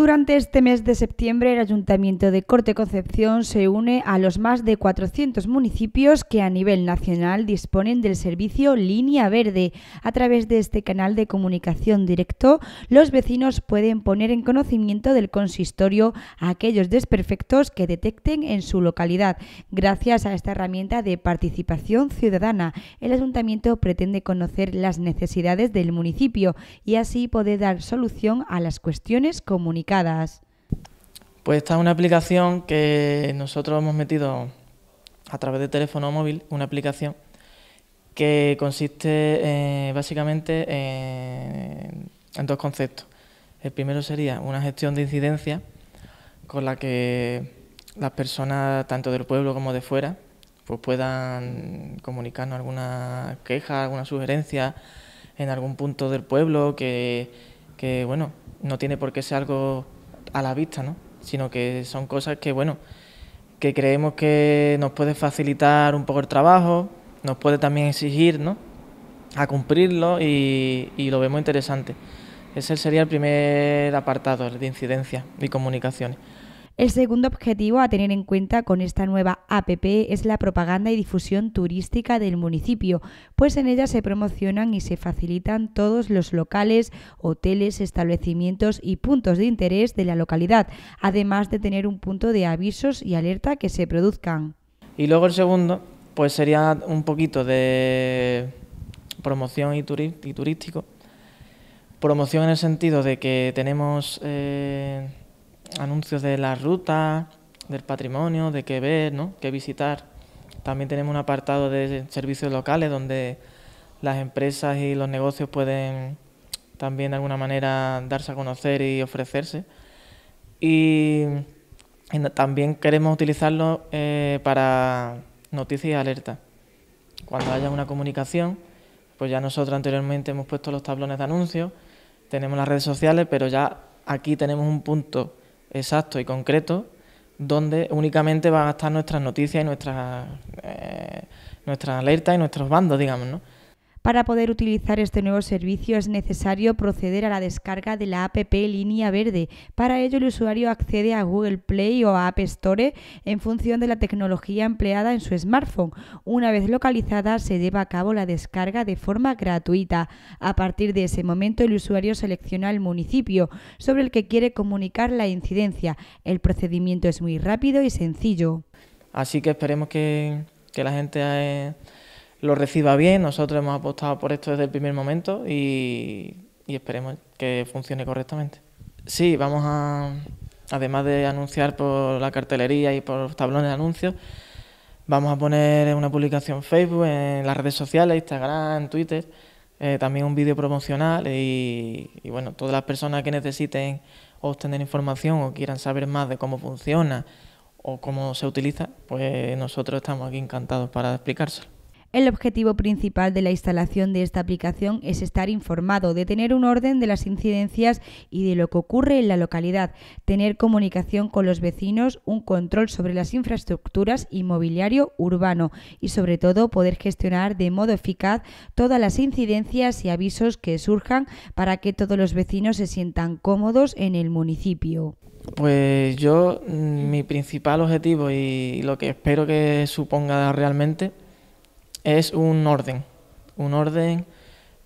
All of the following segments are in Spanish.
Durante este mes de septiembre, el Ayuntamiento de Corte Concepción se une a los más de 400 municipios que a nivel nacional disponen del servicio Línea Verde. A través de este canal de comunicación directo, los vecinos pueden poner en conocimiento del consistorio a aquellos desperfectos que detecten en su localidad. Gracias a esta herramienta de participación ciudadana, el Ayuntamiento pretende conocer las necesidades del municipio y así poder dar solución a las cuestiones comunicativas pues esta es una aplicación que nosotros hemos metido a través de teléfono móvil, una aplicación que consiste eh, básicamente en, dos conceptos. El primero sería una gestión de incidencia con la que las personas, tanto del pueblo como de fuera, pues puedan comunicarnos alguna queja, alguna sugerencia en algún punto del pueblo que que bueno, no tiene por qué ser algo a la vista, ¿no? sino que son cosas que bueno, que creemos que nos puede facilitar un poco el trabajo, nos puede también exigir a cumplirlo y, y lo vemos interesante. Ese sería el primer apartado, de incidencia y comunicaciones. El segundo objetivo a tener en cuenta con esta nueva APP es la propaganda y difusión turística del municipio, pues en ella se promocionan y se facilitan todos los locales, hoteles, establecimientos y puntos de interés de la localidad, además de tener un punto de avisos y alerta que se produzcan. Y luego el segundo, pues sería un poquito de promoción y, turístico. Promoción en el sentido de que tenemos eh, anuncios de la ruta... del patrimonio, de qué ver, ¿no? qué visitar. También tenemos un apartado de servicios locales donde las empresas y los negocios pueden también de alguna manera darse a conocer y ofrecerse. Y también queremos utilizarlo eh, para noticias y alertas. Cuando haya una comunicación, pues ya nosotros anteriormente hemos puesto los tablones de anuncios, tenemos las redes sociales, pero ya aquí tenemos un punto exacto y concreto donde únicamente van a estar nuestras noticias y nuestras, eh, nuestras alertas y nuestros bandos, digamos, ¿no? Para poder utilizar este nuevo servicio es necesario proceder a la descarga de la app Línea Verde. Para ello el usuario accede a Google Play o a App Store en función de la tecnología empleada en su smartphone. Una vez localizada se lleva a cabo la descarga de forma gratuita. A partir de ese momento el usuario selecciona el municipio sobre el que quiere comunicar la incidencia. El procedimiento es muy rápido y sencillo. Así que esperemos que, la gente... Eh, lo reciba bien. Nosotros hemos apostado por esto desde el primer momento y, esperemos que funcione correctamente. Sí, vamos a, además de anunciar por la cartelería y por los tablones de anuncios, vamos a poner una publicación en Facebook, en las redes sociales, Instagram, Twitter, eh, también un vídeo promocional y, y, bueno, todas las personas que necesiten obtener información o quieran saber más de cómo funciona o cómo se utiliza, pues nosotros estamos aquí encantados para explicárselo. El objetivo principal de la instalación de esta aplicación es estar informado, de tener un orden de las incidencias y de lo que ocurre en la localidad, tener comunicación con los vecinos, un control sobre las infraestructuras inmobiliario urbano y sobre todo poder gestionar de modo eficaz todas las incidencias y avisos que surjan para que todos los vecinos se sientan cómodos en el municipio. Pues yo mm, mi principal objetivo y lo que espero que suponga realmente es un orden, un orden,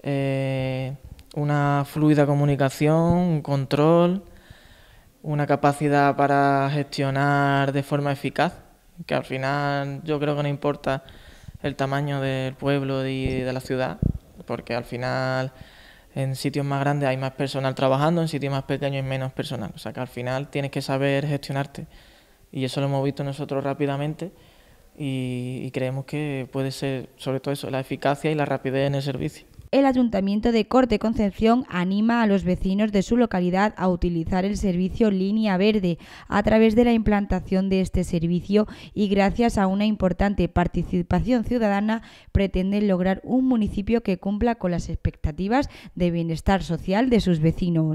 eh, una fluida comunicación, un control, una capacidad para gestionar de forma eficaz, que al final yo creo que no importa el tamaño del pueblo y de la ciudad, porque al final en sitios más grandes hay más personal trabajando, en sitios más pequeños hay menos personal. O sea que al final tienes que saber gestionarte. Y eso lo hemos visto nosotros rápidamente y, creemos que puede ser sobre todo eso, la eficacia y la rapidez en el servicio el Ayuntamiento de Corte Concepción anima a los vecinos de su localidad a utilizar el servicio Línea Verde a través de la implantación de este servicio y gracias a una importante participación ciudadana pretenden lograr un municipio que cumpla con las expectativas de bienestar social de sus vecinos.